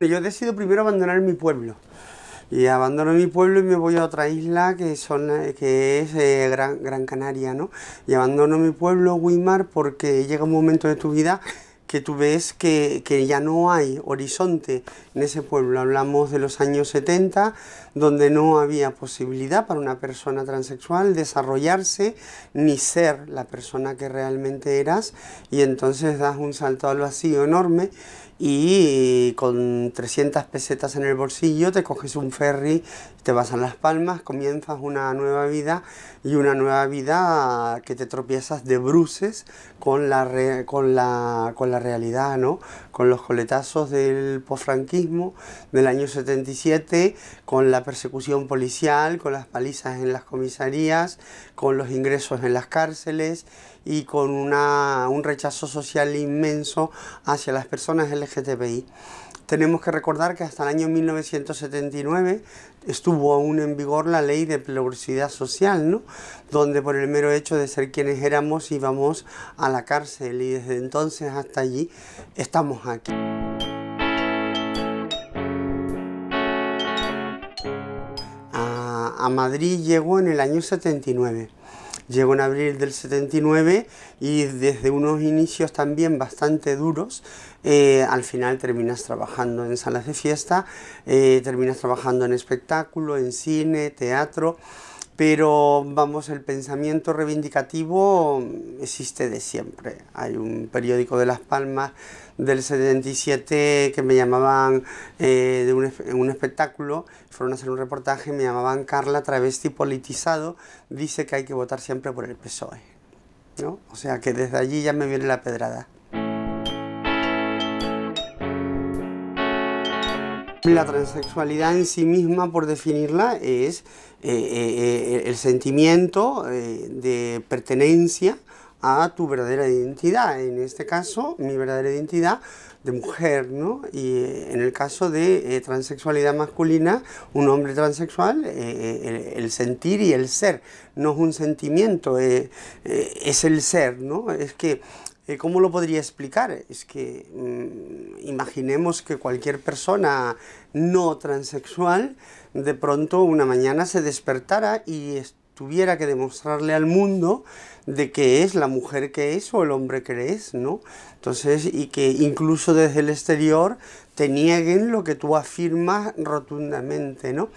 Yo decido primero abandonar mi pueblo. Y abandono mi pueblo y me voy a otra isla que, son, eh, que es eh, Gran, Gran Canaria, ¿no? Y abandono mi pueblo, Guimar, porque llega un momento de tu vida que tú ves que, que, ya no hay horizonte en ese pueblo. Hablamos de los años 70, donde no había posibilidad para una persona transexual desarrollarse ni ser la persona que realmente eras, y entonces das un salto al vacío enorme y con 300 pesetas en el bolsillo te coges un ferry, te vas a Las Palmas, comienzas una nueva vida y una nueva vida que te tropiezas de bruces con la, con la, con la realidad, ¿no? Con los coletazos del posfranquismo del año 77, con la persecución policial, con las palizas en las comisarías, con los ingresos en las cárceles y con una, un rechazo social inmenso hacia las personas LGTBI. Tenemos que recordar que hasta el año 1979 estuvo aún en vigor la ley de pluralidad social, ¿no? donde por el mero hecho de ser quienes éramos íbamos a la cárcel y desde entonces hasta allí estamos aquí. A, a Madrid llegó en el año 79. Llego en abril del 79 y desde unos inicios también bastante duros, eh, al final terminas trabajando en salas de fiesta, eh, terminas trabajando en espectáculo, en cine, teatro. Pero vamos, el pensamiento reivindicativo existe de siempre. Hay un periódico de Las Palmas del 77 que me llamaban eh, de un, espectáculo, fueron a hacer un reportaje, me llamaban Carla Travesti politizado, dice que hay que votar siempre por el PSOE. O sea que desde allí ya me viene la pedrada. La transexualidad en sí misma, por definirla, es eh, eh, eh, el sentimiento de pertenencia a tu verdadera identidad. En este caso, mi verdadera identidad de mujer, ¿no? Y en el caso de transexualidad masculina, un hombre transexual, el, el, sentir y el ser, no es un sentimiento, es el ser, ¿no? Es que eh, ¿Cómo lo podría explicar? Es que mm, imaginemos que cualquier persona no transexual de pronto una mañana se despertara y tuviera que demostrarle al mundo de que es la mujer que es o el hombre que es, ¿no? Entonces, y que incluso desde el exterior te nieguen lo que tú afirmas rotundamente, ¿no?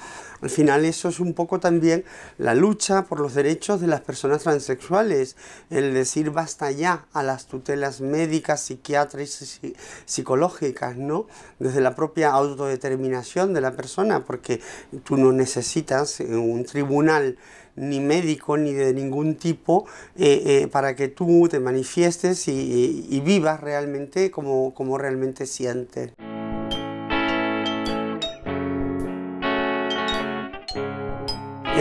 Al final eso es un poco también la lucha por los derechos de las personas transexuales, el decir basta ya a las tutelas médicas, psiquiátricas y psicológicas, ¿no? Desde la propia autodeterminación de la persona, porque tú no necesitas eh, un tribunal ni médico ni de ningún tipo eh, eh, para que tú te manifiestes y, vivas realmente como, como realmente sientes.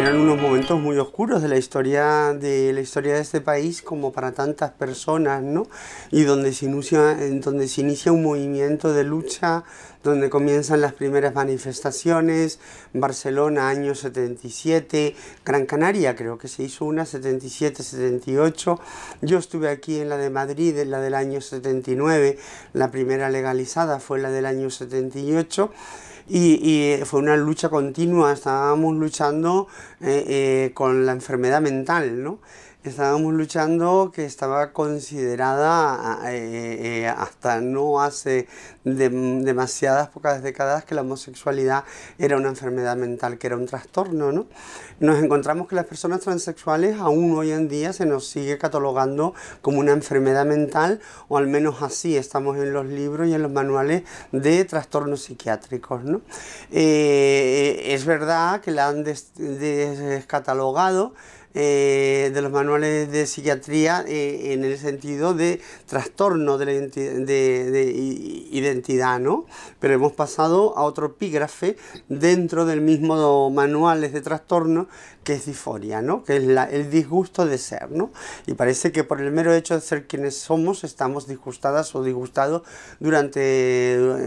eran unos momentos muy oscuros de la historia de la historia de este país como para tantas personas no y donde se inicia donde se inicia un movimiento de lucha donde comienzan las primeras manifestaciones Barcelona año 77 Gran Canaria creo que se hizo una 77 78 yo estuve aquí en la de Madrid en la del año 79 la primera legalizada fue la del año 78 y, fue una lucha continua, estábamos luchando eh, eh, con la enfermedad mental, estábamos luchando que estaba considerada ah, eh, eh, eh, hasta no hace demasiadas pocas décadas que la homosexualidad era una enfermedad mental, que era un trastorno. ¿no? Nos encontramos que las personas transexuales aún hoy en día se nos sigue catalogando como una enfermedad mental, o al menos así estamos en los libros y en los manuales de trastornos psiquiátricos. ¿no? es verdad que la han descatalogado. Eh, de los manuales de psiquiatría eh, en el sentido de trastorno de, identidad, ¿no? Pero hemos pasado a otro epígrafe dentro del mismo manuales de trastorno que es disforia, ¿no? que es el disgusto de ser. ¿no? Y parece que por el mero hecho de ser quienes somos estamos disgustadas o disgustados durante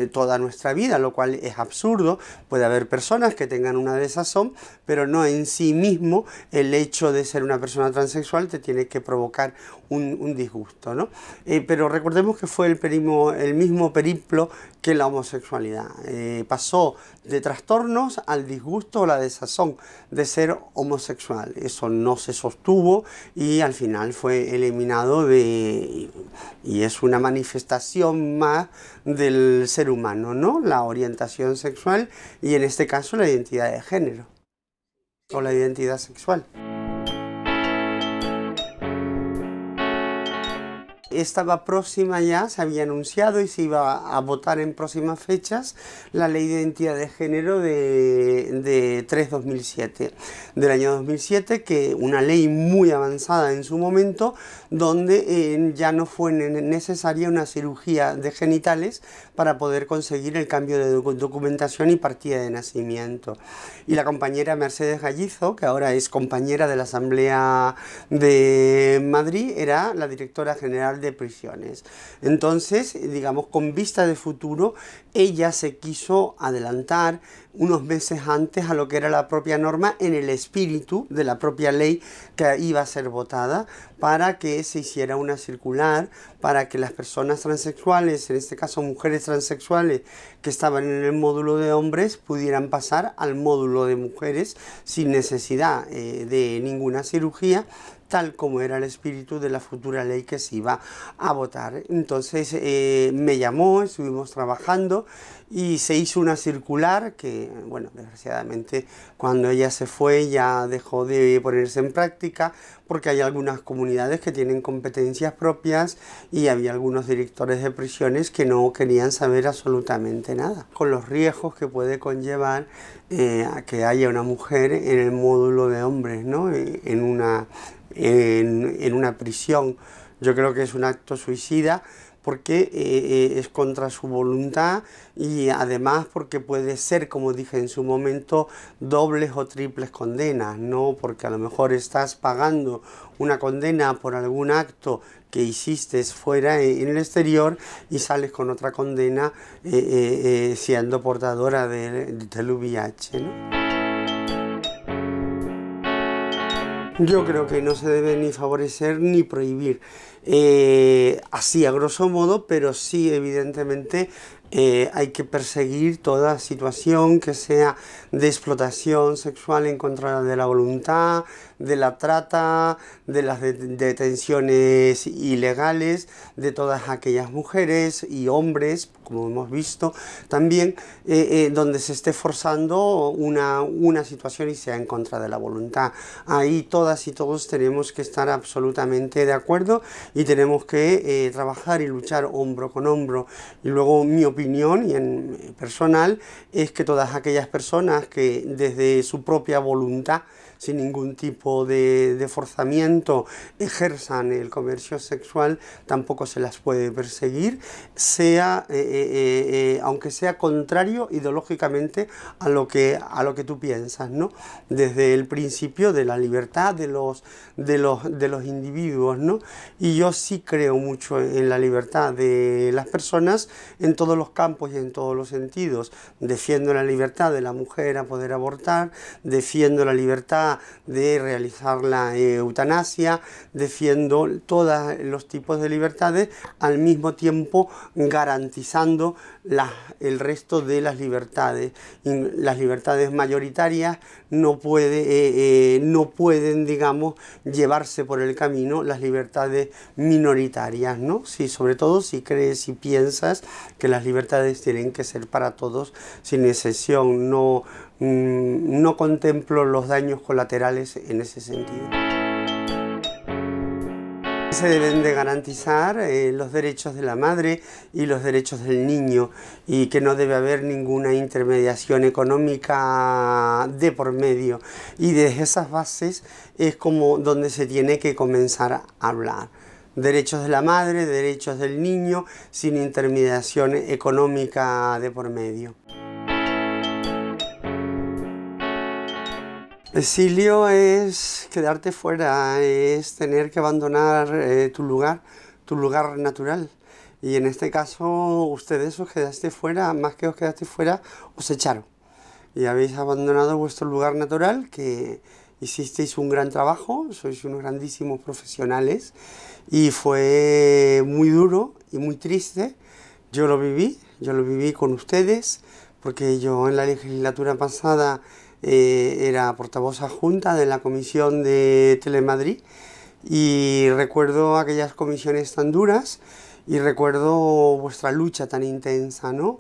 eh, toda nuestra vida, lo cual es absurdo. Puede haber personas que tengan una desazón, pero no en sí mismo el hecho de ser una persona transexual te tiene que provocar un, disgusto. ¿no? Eh, pero recordemos que fue el, el mismo periplo que la homosexualidad. Eh, pasó de trastornos al disgusto o la desazón de ser homosexual. Eso no se sostuvo y al final fue eliminado de, y es una manifestación más del ser humano, ¿no? La orientación sexual y en este caso la identidad de género o la identidad sexual. estaba próxima ya, se había anunciado y se iba a votar en próximas fechas la ley de identidad de género de, de 3-2007, del año 2007, que una ley muy avanzada en su momento, donde eh, ya no fue necesaria una cirugía de genitales para poder conseguir el cambio de documentación y partida de nacimiento. Y la compañera Mercedes Gallizo, que ahora es compañera de la Asamblea de Madrid, era la directora general prisiones. Entonces, digamos, con vista de futuro, ella se quiso adelantar unos meses antes a lo que era la propia norma en el espíritu de la propia ley que iba a ser votada para que se hiciera una circular para que las personas transexuales, en este caso mujeres transexuales que estaban en el módulo de hombres, pudieran pasar al módulo de mujeres sin necesidad eh, de ninguna cirugía, tal como era el espíritu de la futura ley que se iba a votar. Entonces eh, me llamó, estuvimos trabajando y se hizo una circular que, bueno, desgraciadamente cuando ella se fue ya dejó de ponerse en práctica porque hay algunas comunidades que tienen competencias propias y había algunos directores de prisiones que no querían saber absolutamente nada, con los riesgos que puede conllevar eh, que haya una mujer en el módulo de hombres, ¿no? Eh, en una en, una prisión. Yo creo que es un acto suicida porque eh, eh, es contra su voluntad y además porque puede ser, como dije en su momento, dobles o triples condenas, ¿no? Porque a lo mejor estás pagando una condena por algún acto que hiciste fuera eh, en el exterior y sales con otra condena siendo portadora del VIH, Yo creo que no se debe ni favorecer ni prohibir. Eh, así a grosso modo, pero sí evidentemente eh, hay que perseguir toda situación que sea de explotación sexual en contra de la voluntad, de la trata, de las detenciones ilegales de todas aquellas mujeres y hombres, como hemos visto, también eh, eh, donde se esté forzando una, una situación y sea en contra de la voluntad. Ahí todas y todos tenemos que estar absolutamente de acuerdo y tenemos que trabajar y luchar hombro con hombro. Y luego mi opinión y en personal es que todas aquellas personas que desde su propia voluntad sin ningún tipo de, forzamiento ejerzan el comercio sexual, tampoco se las puede perseguir, sea, eh, eh, eh, aunque sea contrario ideológicamente a lo, que, a lo que tú piensas, ¿no? Desde el principio de la libertad de los, de los, de los individuos, ¿no? Y yo sí creo mucho en la libertad de las personas en todos los campos y en todos los sentidos. Defiendo la libertad de la mujer a poder abortar, defiendo la libertad de realizar la eh, eutanasia, defiendo todos los tipos de libertades, al mismo tiempo garantizando el resto de las libertades. Las libertades mayoritarias no, puede, eh, eh, no pueden, digamos, llevarse por el camino las libertades minoritarias, ¿no? Si, sobre todo si crees y piensas que las libertades tienen que ser para todos sin excepción, no, Mm, no contemplo los daños colaterales en ese sentido. Se deben de garantizar eh, los derechos de la madre y los derechos del niño y que no debe haber ninguna intermediación económica de por medio. Y desde esas bases es como donde se tiene que comenzar a hablar derechos de la madre, derechos del niño, sin intermediación económica de por medio. Exilio es quedarte fuera, es tener que abandonar eh, tu lugar, tu lugar natural. Y en este caso, ustedes os quedaste fuera, más que os quedaste fuera, os echaron. Y habéis abandonado vuestro lugar natural, que hicisteis un gran trabajo, sois unos grandísimos profesionales. Y fue muy duro y muy triste. Yo lo viví, yo lo viví con ustedes, porque yo en la legislatura pasada eh, era portavoz adjunta de la Comisión de Telemadrid y recuerdo aquellas comisiones tan duras y recuerdo vuestra lucha tan intensa, ¿no?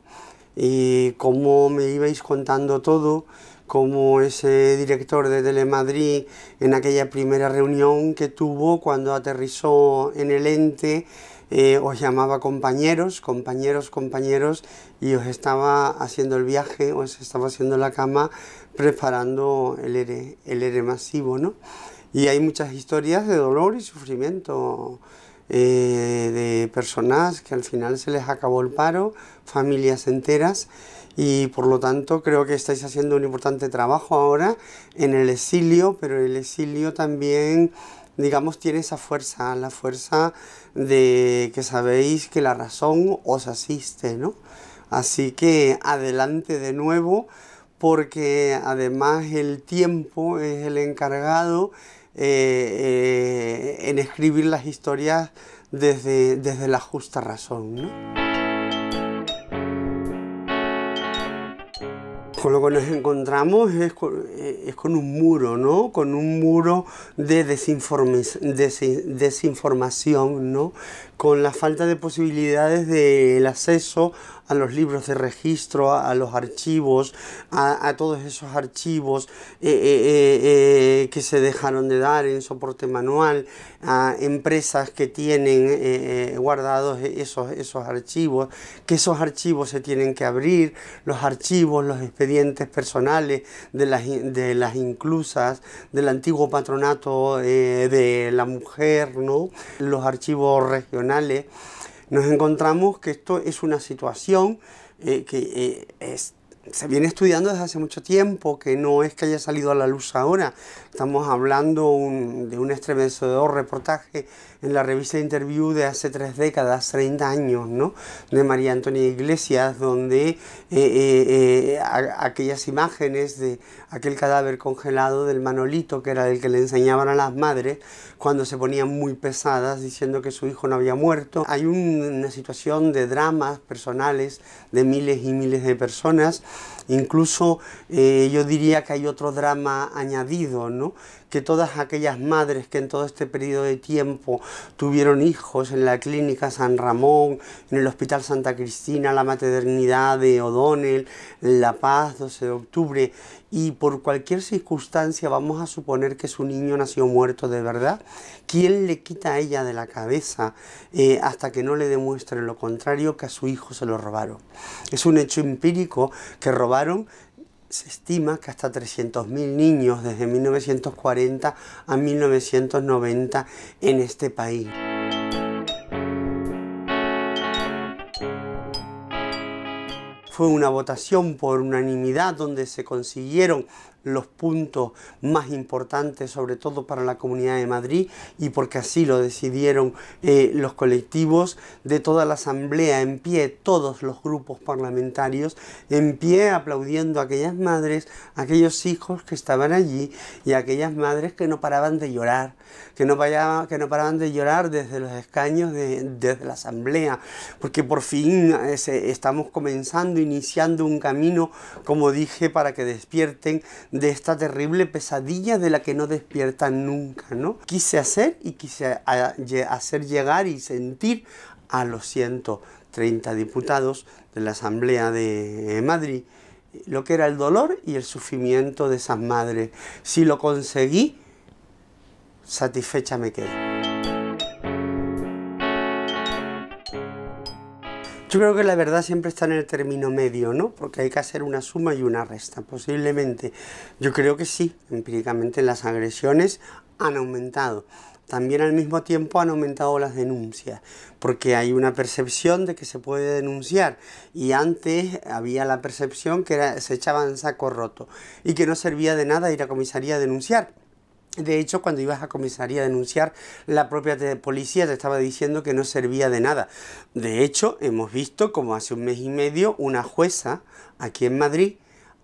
Y cómo me ibais contando todo, como ese director de Telemadrid en aquella primera reunión que tuvo cuando aterrizó en el ente eh, os llamaba compañeros, compañeros, compañeros, y os estaba haciendo el viaje, os estaba haciendo la cama, preparando el ERE, el ERE masivo, ¿no? Y hay muchas historias de dolor y sufrimiento eh, de personas que al final se les acabó el paro, familias enteras, y por lo tanto creo que estáis haciendo un importante trabajo ahora en el exilio, pero el exilio también digamos, tiene esa fuerza, la fuerza de que sabéis que la razón os asiste, ¿no? Así que adelante de nuevo, porque además el tiempo es el encargado eh, eh, en escribir las historias desde, desde la justa razón, ¿no? con lo que nos encontramos eh, es con, un muro, ¿no? Con un muro de desinformación, ¿no? Con la falta de posibilidades del acceso a los libros de registro, a, los archivos, a, todos esos archivos eh, eh, eh, que se dejaron de dar en soporte manual, a empresas que tienen guardados esos, esos archivos, que esos archivos se tienen que abrir, los archivos, los expedientes personales de las, de las inclusas, del antiguo patronato de la mujer, ¿no? los archivos regionales nos encontramos que esto es una situación eh, que eh, es se viene estudiando desde hace mucho tiempo, que no es que haya salido a la luz ahora. Estamos hablando de un estremecedor reportaje en la revista Interview de hace tres décadas, 30 años, ¿no? De María Antonia Iglesias, donde eh, eh, eh, aquellas imágenes de aquel cadáver congelado del Manolito, que era el que le enseñaban a las madres cuando se ponían muy pesadas diciendo que su hijo no había muerto. Hay una situación de dramas personales de miles y miles de personas Incluso eh, yo diría que hay otro drama añadido, ¿no? que todas aquellas madres que en todo este periodo de tiempo tuvieron hijos en la clínica San Ramón, en el Hospital Santa Cristina, la maternidad de O'Donnell, La Paz, 12 de octubre, y por cualquier circunstancia vamos a suponer que su niño nació muerto de verdad, ¿quién le quita a ella de la cabeza eh, hasta que no le demuestre lo contrario que a su hijo se lo robaron? Es un hecho empírico que robaron se estima que hasta 300.000 niños desde 1940 a 1990 en este país. Fue una votación por unanimidad donde se consiguieron los puntos más importantes, sobre todo para la Comunidad de Madrid, y porque así lo decidieron eh, los colectivos de toda la Asamblea, en pie todos los grupos parlamentarios, en pie aplaudiendo a aquellas madres, a aquellos hijos que estaban allí y a aquellas madres que no paraban de llorar, que no, paraban, que no paraban de llorar desde los escaños, de, desde la Asamblea, porque por fin estamos comenzando, iniciando un camino, como dije, para que despierten de esta terrible pesadilla de la que no despierta nunca, ¿no? Quise hacer y quise hacer llegar y sentir a los 130 diputados de la Asamblea de eh, Madrid lo que era el dolor y el sufrimiento de esas madres. Si lo conseguí, satisfecha me quedo. Yo creo que la verdad siempre está en el término medio, ¿no? Porque hay que hacer una suma y una resta, posiblemente. Yo creo que sí, empíricamente las agresiones han aumentado. También al mismo tiempo han aumentado las denuncias, porque hay una percepción de que se puede denunciar y antes había la percepción que era, se echaban saco roto y que no servía de nada ir a comisaría a denunciar. De hecho, cuando ibas a comisaría a denunciar, la propia policía te estaba diciendo que no servía de nada. De hecho, hemos visto como hace un mes y medio una jueza aquí en Madrid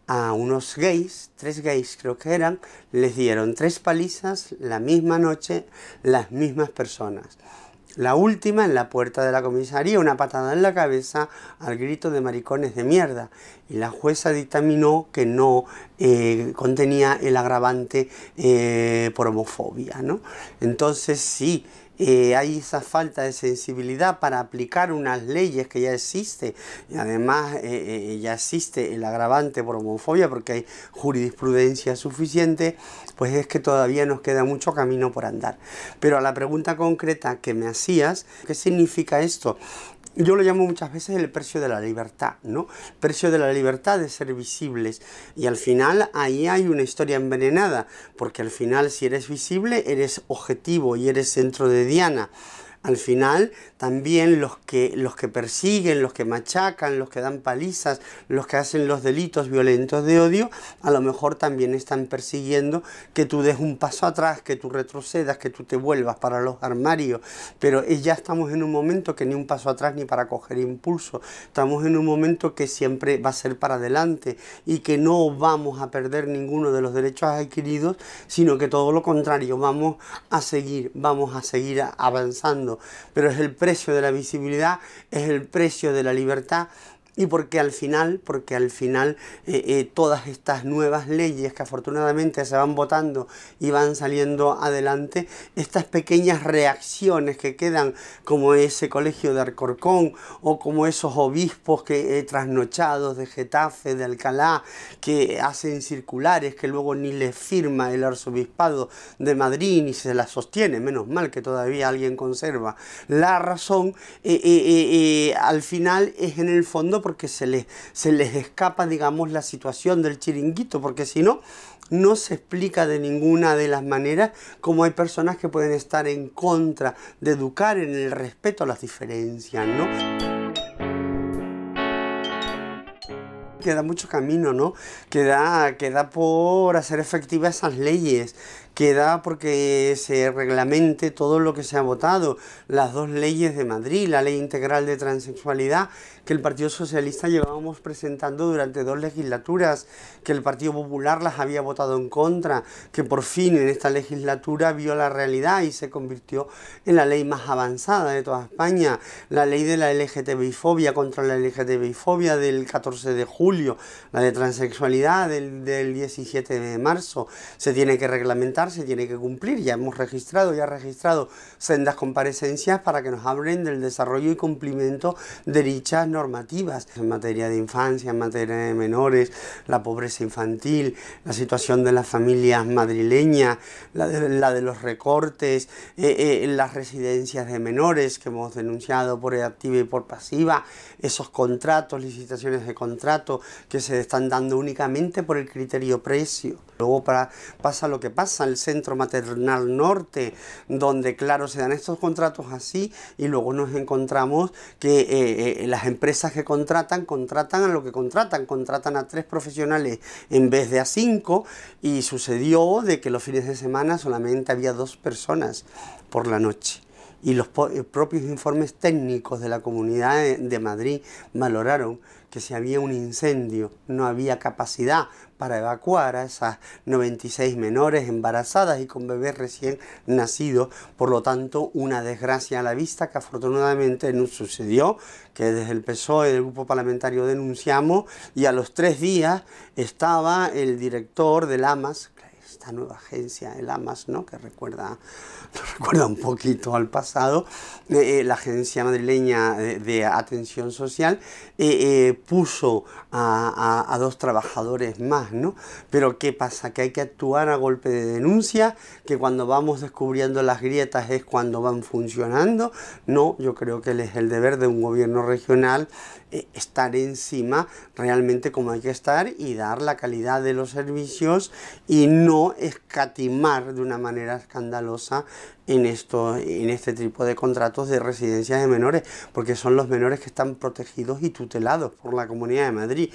a unos gays, tres gays creo que eran, les dieron tres palizas la misma noche, las mismas personas. La última en la puerta de la comisaría, una patada en la cabeza al grito de maricones de mierda. Y la jueza dictaminó que no eh, contenía el agravante eh, por homofobia. Entonces sí, eh, hay esa falta de sensibilidad para aplicar unas leyes que ya existen. Y además eh, eh, ya existe el agravante por homofobia porque hay jurisprudencia suficiente, pues es que todavía nos queda mucho camino por andar. Pero a la pregunta concreta que me hacías, ¿qué significa esto? yo lo llamo muchas veces el precio de la libertad, ¿no? Precio de la libertad de ser visibles. Y al final ahí hay una historia envenenada, porque al final si eres visible eres objetivo y eres centro de Diana. Al final, también los que, los que persiguen, los que machacan, los que dan palizas, los que hacen los delitos violentos de odio, a lo mejor también están persiguiendo que tú des un paso atrás, que tú retrocedas, que tú te vuelvas para los armarios. Pero eh, ya estamos en un momento que ni un paso atrás ni para coger impulso. Estamos en un momento que siempre va a ser para adelante y que no vamos a perder ninguno de los derechos adquiridos, sino que todo lo contrario, vamos a seguir, vamos a seguir avanzando pero es el precio de la visibilidad, es el precio de la libertad, y porque al final, porque al final eh, eh, todas estas nuevas leyes que afortunadamente se van votando y van saliendo adelante, estas pequeñas reacciones que quedan como ese colegio de Arcorcón o como esos obispos que eh, trasnochados de Getafe, de Alcalá, que hacen circulares que luego ni les firma el arzobispado de Madrid ni se las sostiene, menos mal que todavía alguien conserva la razón, al final es en el fondo porque se les, se les escapa, digamos, la situación del chiringuito, porque si no, no se explica de ninguna de las maneras cómo hay personas que pueden estar en contra de educar en el respeto a las diferencias, queda mucho camino, ¿no? Queda, queda por hacer efectivas esas leyes, Queda porque se reglamente todo lo que se ha votado, las dos leyes de Madrid, la ley integral de transexualidad que el Partido Socialista llevábamos presentando durante dos legislaturas, que el Partido Popular las había votado en contra, que por fin en esta legislatura vio la realidad y se convirtió en la ley más avanzada de toda España, la ley de la LGTBI-fobia contra la LGTBI-fobia del 14 de julio, la de transexualidad del, del 17 de marzo, se tiene que reglamentar se tiene que cumplir. Ya hemos registrado, ya registrado sendas comparecencias para que nos hablen del desarrollo y cumplimiento de dichas normativas en materia de infancia, en materia de menores, la pobreza infantil, la situación de las familias madrileñas, la de, los recortes, eh, eh, las residencias de menores que hemos denunciado por activa y por pasiva, esos contratos, licitaciones de contrato que se están dando únicamente por el criterio precio. Luego para, pasa lo que pasa, el centro maternal norte, donde claro, se dan estos contratos así y luego nos encontramos que eh, eh, las empresas que contratan, contratan a lo que contratan, contratan a tres profesionales en vez de a cinco y sucedió de que los fines de semana solamente había dos personas por la noche y los eh, propios informes técnicos de la comunidad de Madrid valoraron que si había un incendio no había capacidad para evacuar a esas 96 menores embarazadas y con bebés recién nacidos, por lo tanto una desgracia a la vista que afortunadamente no sucedió, que desde el PSOE del grupo parlamentario denunciamos y a los tres días estaba el director del AMAS, nueva agencia, el AMAS, ¿no? que recuerda, recuerda un poquito al pasado, eh, eh, la agencia madrileña de, atención social, eh, puso a, dos trabajadores más, ¿no? Pero ¿qué pasa? Que hay que actuar a golpe de denuncia, que cuando vamos descubriendo las grietas es cuando van funcionando. No, yo creo que él es el deber de un gobierno regional eh, estar encima realmente como hay que estar y dar la calidad de los servicios y no escatimar de una manera escandalosa en, esto, en este tipo de contratos de residencias de menores, porque son los menores que están protegidos y tutelados por la Comunidad de Madrid.